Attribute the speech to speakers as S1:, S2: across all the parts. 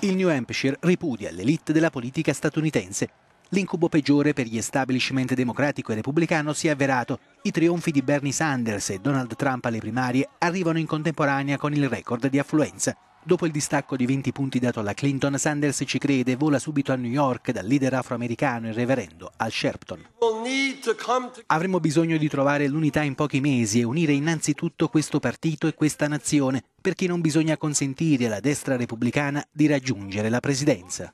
S1: Il New Hampshire ripudia l'elite della politica statunitense. L'incubo peggiore per gli establishment democratico e repubblicano si è avverato. I trionfi di Bernie Sanders e Donald Trump alle primarie arrivano in contemporanea con il record di affluenza. Dopo il distacco di 20 punti dato alla Clinton, Sanders ci crede e vola subito a New York dal leader afroamericano, il reverendo, al Sherpton. Avremo bisogno di trovare l'unità in pochi mesi e unire innanzitutto questo partito e questa nazione, perché non bisogna consentire alla destra repubblicana di raggiungere la presidenza.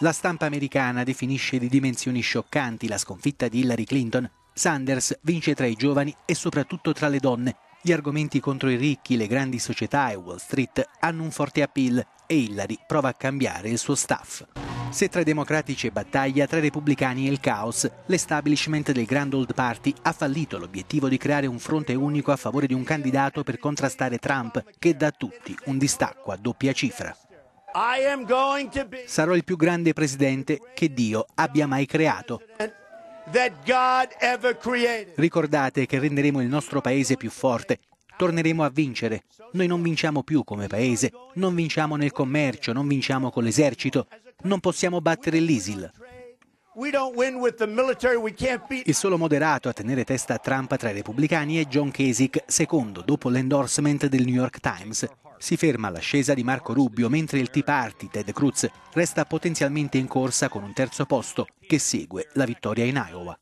S1: La stampa americana definisce di dimensioni scioccanti la sconfitta di Hillary Clinton. Sanders vince tra i giovani e soprattutto tra le donne, gli argomenti contro i ricchi, le grandi società e Wall Street hanno un forte appeal e Hillary prova a cambiare il suo staff. Se tra i democratici è battaglia, tra i repubblicani è il caos. L'establishment del Grand Old Party ha fallito l'obiettivo di creare un fronte unico a favore di un candidato per contrastare Trump, che dà a tutti un distacco a doppia cifra. Sarò il più grande presidente che Dio abbia mai creato. Ricordate che renderemo il nostro paese più forte. Torneremo a vincere. Noi non vinciamo più come paese, non vinciamo nel commercio, non vinciamo con l'esercito, non possiamo battere l'ISIL. Il solo moderato a tenere testa a Trump tra i repubblicani è John Kasich, secondo dopo l'endorsement del New York Times. Si ferma l'ascesa di Marco Rubio mentre il Tea Party Ted Cruz resta potenzialmente in corsa con un terzo posto che segue la vittoria in Iowa.